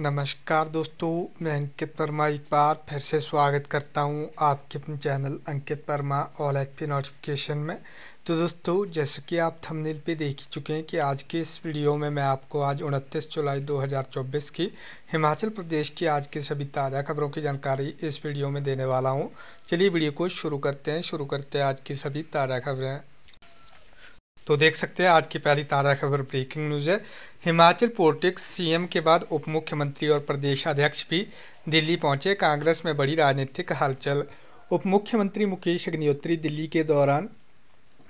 नमस्कार दोस्तों मैं अंकित वर्मा एक बार फिर से स्वागत करता हूं आपके अपने चैनल अंकित वर्मा ऑल एट के नोटिफिकेशन में तो दोस्तों जैसे कि आप थंबनेल पे देख ही चुके हैं कि आज के इस वीडियो में मैं आपको आज उनतीस जुलाई 2024 की हिमाचल प्रदेश की आज की सभी ताज़ा खबरों की जानकारी इस वीडियो में देने वाला हूँ चलिए वीडियो को शुरू करते हैं शुरू करते हैं आज की सभी ताज़ा खबरें तो देख सकते हैं आज की पहली ताज़ा खबर ब्रेकिंग न्यूज़ है हिमाचल पोलिटिक्स सीएम के बाद उप मुख्यमंत्री और प्रदेश अध्यक्ष भी दिल्ली पहुंचे कांग्रेस में बड़ी राजनीतिक हलचल उप मुख्यमंत्री मुकेश अग्निहोत्री दिल्ली के दौरान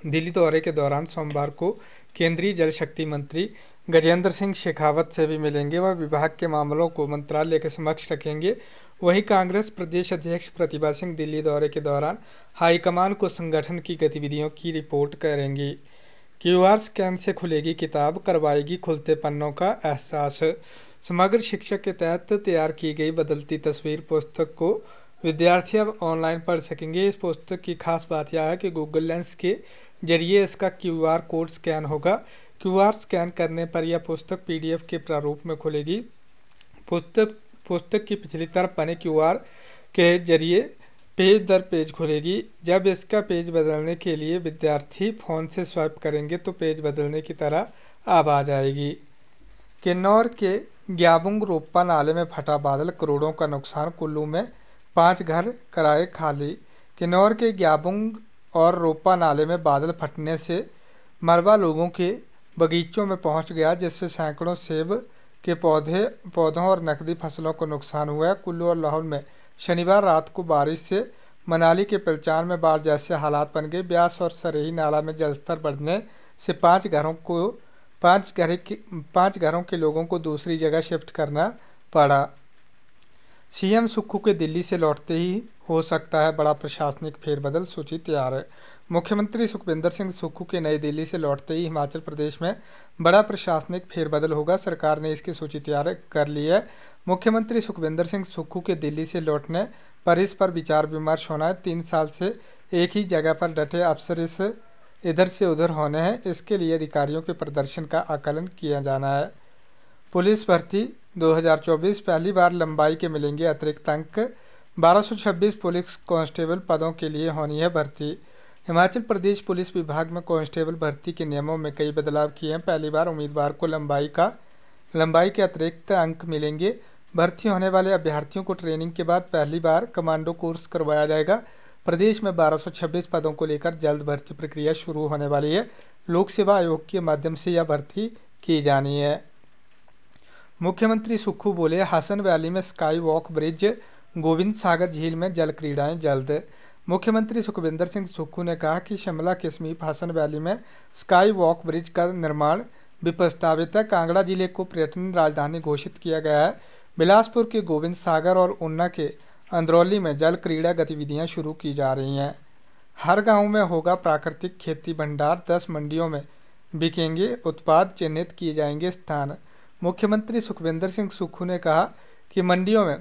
दिल्ली दौरे के दौरान सोमवार को केंद्रीय जल शक्ति मंत्री गजेंद्र सिंह शेखावत से भी मिलेंगे व विभाग के मामलों को मंत्रालय के समक्ष रखेंगे वहीं कांग्रेस प्रदेश अध्यक्ष प्रतिभा सिंह दिल्ली दौरे के दौरान हाईकमान को संगठन की गतिविधियों की रिपोर्ट करेंगी क्यूआर स्कैन से खुलेगी किताब करवाएगी खुलते पन्नों का एहसास समग्र शिक्षा के तहत तैयार की गई बदलती तस्वीर पुस्तक को विद्यार्थी अब ऑनलाइन पढ़ सकेंगे इस पुस्तक की खास बात यह है कि गूगल लेंस के जरिए इसका क्यूआर कोड स्कैन होगा क्यूआर स्कैन करने पर यह पुस्तक पीडीएफ के प्रारूप में खुलेगी पुस्तक पुस्तक की पिछली तरफ बने क्यूआर के जरिए पेज दर पेज खुलेगी जब इसका पेज बदलने के लिए विद्यार्थी फ़ोन से स्वाइप करेंगे तो पेज बदलने की तरह अब आ जाएगी किन्नौर के ग्याबुंग रोपा नाले में फटा बादल करोड़ों का नुकसान कुल्लू में पांच घर कराए खाली किन्नौर के ग्याबुंग और रोपा नाले में बादल फटने से मरवा लोगों के बगीचों में पहुंच गया जिससे सैकड़ों सेब के पौधे पौधों और नकदी फसलों को नुकसान हुआ कुल्लू और लाहौल में शनिवार रात को बारिश से मनाली के पहचान में बाढ़ जैसे हालात बन गए ब्यास और सरेही नाला में जलस्तर बढ़ने से पांच घरों को पांच घर के पांच घरों के लोगों को दूसरी जगह शिफ्ट करना पड़ा सीएम सुक्खू के दिल्ली से लौटते ही हो सकता है बड़ा प्रशासनिक फेरबदल सूची तैयार है मुख्यमंत्री सुखविंदर सिंह सुक्खू के नई दिल्ली से लौटते ही हिमाचल प्रदेश में बड़ा प्रशासनिक फेरबदल होगा सरकार ने इसकी सूची तैयार कर ली है मुख्यमंत्री सुखविंदर सिंह सुक्खू के दिल्ली से लौटने पर इस पर विचार विमर्श होना है तीन साल से एक ही जगह पर डटे अफसर इस इधर से उधर होने हैं इसके लिए अधिकारियों के प्रदर्शन का आकलन किया जाना है पुलिस भर्ती 2024 पहली बार लंबाई के मिलेंगे अतिरिक्त अंक बारह पुलिस कांस्टेबल पदों के लिए होनी है भर्ती हिमाचल प्रदेश पुलिस विभाग में कांस्टेबल भर्ती के नियमों में कई बदलाव किए हैं पहली बार उम्मीदवार को लंबाई का लंबाई के अतिरिक्त अंक मिलेंगे भर्ती होने वाले अभ्यर्थियों को ट्रेनिंग के बाद पहली बार कमांडो कोर्स करवाया जाएगा प्रदेश में 1226 पदों को लेकर जल्द भर्ती प्रक्रिया शुरू होने वाली है लोक सेवा आयोग के माध्यम से यह भर्ती की जानी है मुख्यमंत्री सुक्खू बोले हासन वैली में sky walk bridge Gobind Sagar झील में जल क्रीड़ाएं जल्द मुख्यमंत्री सुखविंदर सिंह सुक्खू ने कहा कि शिमला के समीप हसन वैली में स्काई वॉक ब्रिज का निर्माण भी प्रस्तावित है कांगड़ा जिले को पर्यटन राजधानी घोषित किया गया है बिलासपुर के गोविंद सागर और ऊना के अंदरौली में जल क्रीड़ा गतिविधियाँ शुरू की जा रही हैं हर गांव में होगा प्राकृतिक खेती भंडार दस मंडियों में बिकेंगे उत्पाद चिन्हित किए जाएंगे स्थान मुख्यमंत्री सुखविंदर सिंह सुक्खू ने कहा कि मंडियों में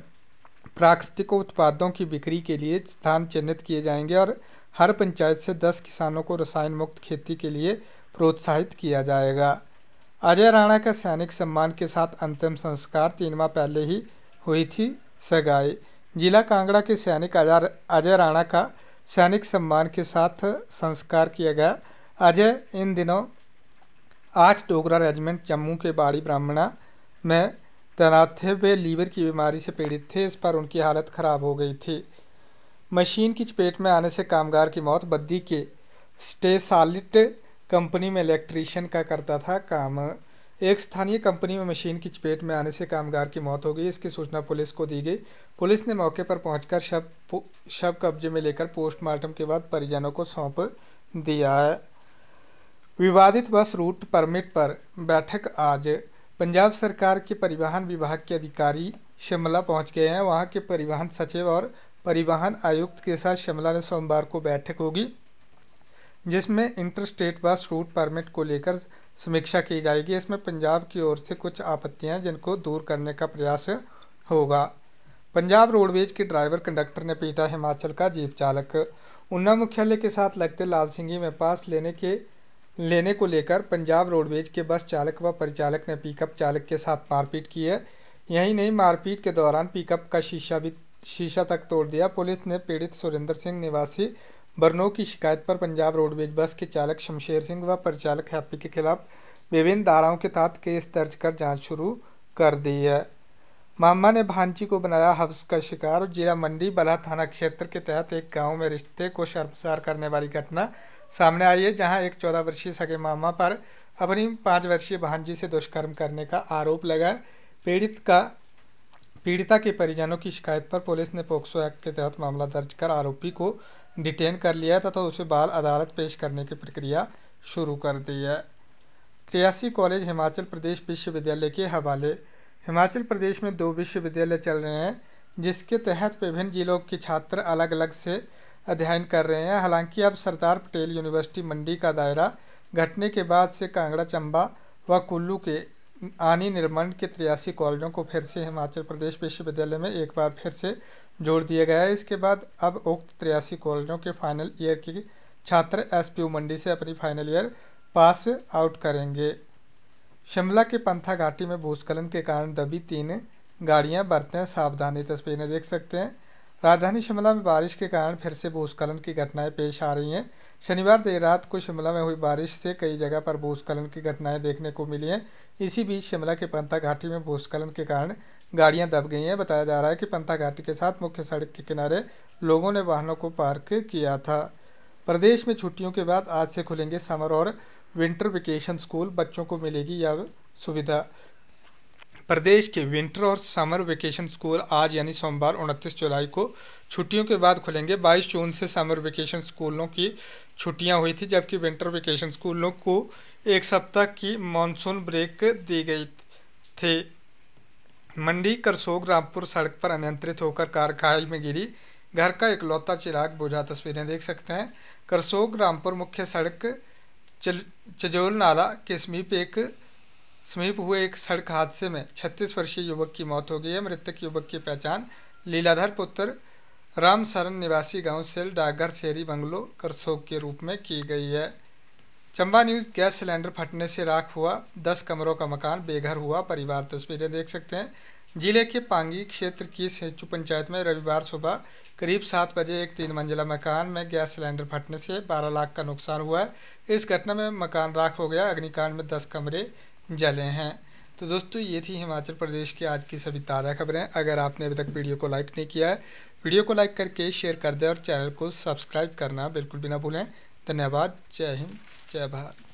प्राकृतिक उत्पादों की बिक्री के लिए स्थान चिन्हित किए जाएंगे और हर पंचायत से दस किसानों को रसायन मुक्त खेती के लिए प्रोत्साहित किया जाएगा अजय राणा का सैनिक सम्मान के साथ अंतिम संस्कार तीन माह पहले ही हुई थी सगाई जिला कांगड़ा के सैनिक अजय राणा का सैनिक सम्मान के साथ संस्कार किया गया अजय इन दिनों आठ डोगरा रेजिमेंट जम्मू के बाड़ी ब्राह्मणा में तैनात थे वे लीवर की बीमारी से पीड़ित थे इस पर उनकी हालत ख़राब हो गई थी मशीन की चपेट में आने से कामगार की मौत बद्दी के स्टेसालिट कंपनी में इलेक्ट्रीशियन का करता था काम एक स्थानीय कंपनी में मशीन की चपेट में आने से कामगार की मौत हो गई इसकी सूचना पुलिस को दी गई पुलिस ने मौके पर पहुंचकर शव शव कब्जे में लेकर पोस्टमार्टम के बाद परिजनों को सौंप दिया है विवादित बस रूट परमिट पर बैठक आज पंजाब सरकार के परिवहन विभाग के अधिकारी शिमला पहुंच गए हैं वहां के परिवहन सचिव और परिवहन आयुक्त के साथ शिमला में सोमवार को बैठक होगी जिसमें inter state bus route permit को लेकर समीक्षा की जाएगी इसमें पंजाब की ओर से कुछ आपत्तियां जिनको दूर करने का प्रयास होगा पंजाब रोडवेज के ड्राइवर कंडक्टर ने पीटा हिमाचल का जीप चालक ऊना मुख्यालय के साथ लगते लाल सिंगी में पास लेने के लेने को लेकर पंजाब रोडवेज के बस चालक व परिचालक ने पिकअप चालक के साथ मारपीट की है यही नहीं मारपीट के दौरान पिकअप का शीशा भी शीशा तक तोड़ दिया पुलिस ने पीड़ित सुरेंद्र सिंह निवासी बरनो की शिकायत पर पंजाब रोडवेज बस के चालक शमशेर सिंह व परिचालक हैप्पी के खिलाफ विभिन्न धाराओं के तहत केस दर्ज कर जांच शुरू कर दी है मामा ने भांची को बनाया हफ्स का शिकार जिला मंडी बला थाना क्षेत्र के तहत एक गांव में रिश्ते को शर्मसार करने वाली घटना सामने आई है जहां एक चौदह वर्षीय सगे मामा पर अपनी पाँच वर्षीय भांजी से दुष्कर्म करने का आरोप लगा पीड़ित का पीड़िता के परिजनों की शिकायत पर पुलिस ने पोक्सो एक्ट के तहत मामला दर्ज कर आरोपी को डिटेन कर लिया तथा तो उसे बाल अदालत पेश करने की प्रक्रिया शुरू कर दी है त्रियासी कॉलेज हिमाचल प्रदेश विश्वविद्यालय के हवाले हिमाचल प्रदेश में दो विश्वविद्यालय चल रहे हैं जिसके तहत विभिन्न जिलों के छात्र अलग अलग से अध्ययन कर रहे हैं हालांकि अब सरदार पटेल यूनिवर्सिटी मंडी का दायरा घटने के बाद से कांगड़ा चंबा व कुल्लू के आनी निर्माण के त्रियासी कॉलेजों को फिर से हिमाचल प्रदेश विश्वविद्यालय में एक बार फिर से जोड़ दिया गया है इसके बाद अब उक्त त्रियासी कॉलेजों के फाइनल ईयर के छात्र एस मंडी से अपनी फाइनल ईयर पास आउट करेंगे शिमला के पंथा घाटी में भूस्खलन के कारण दबी तीन गाड़ियां बरतें सावधानी तस्वीरें देख सकते हैं राजधानी शिमला में बारिश के कारण फिर से भूस्खलन की घटनाएं पेश आ रही हैं शनिवार देर रात को शिमला में हुई बारिश से कई जगह पर भूस्खलन की घटनाएं देखने को मिली हैं इसी बीच शिमला के पंथा घाटी में भूस्खलन के कारण गाड़ियां दब गई हैं बताया जा रहा है कि पंथा घाटी के साथ मुख्य सड़क के किनारे लोगों ने वाहनों को पार्क किया था प्रदेश में छुट्टियों के बाद आज से खुलेंगे समर और विंटर वेकेशन स्कूल बच्चों को मिलेगी यह सुविधा प्रदेश के विंटर और समर वेकेशन स्कूल आज यानी सोमवार उनतीस जुलाई को छुट्टियों के बाद खुलेंगे 22 जून से समर वेकेशन स्कूलों की छुट्टियां हुई थी जबकि विंटर वेकेशन स्कूलों को एक सप्ताह की मानसून ब्रेक दी गई थी मंडी करसोग रामपुर सड़क पर अनियंत्रित होकर कार खाई में गिरी घर का इकलौता चिराग बुझा तस्वीरें देख सकते हैं करसोग रामपुर मुख्य सड़क चजोल नाला के समीप एक समीप हुए एक सड़क हादसे में छत्तीस वर्षीय युवक की मौत हो गई है मृतक युवक की पहचान लीलाधर पुत्र राम शरण निवासी गांव सेल डागर शेरी बंगलो करसोग के रूप में की गई है चंबा न्यूज गैस सिलेंडर फटने से राख हुआ दस कमरों का मकान बेघर हुआ परिवार तस्वीरें देख सकते हैं जिले के पांगी क्षेत्र की सेचू पंचायत में रविवार सुबह करीब सात बजे एक तीन मंजिला मकान में गैस सिलेंडर फटने से बारह लाख का नुकसान हुआ है इस घटना में मकान राख हो गया अग्निकांड में दस कमरे जले हैं तो दोस्तों ये थी हिमाचल प्रदेश की आज की सभी ताज़ा खबरें अगर आपने अभी तक वीडियो को लाइक नहीं किया है वीडियो को लाइक करके शेयर कर दें और चैनल को सब्सक्राइब करना बिल्कुल भी ना भूलें धन्यवाद जय हिंद जय भारत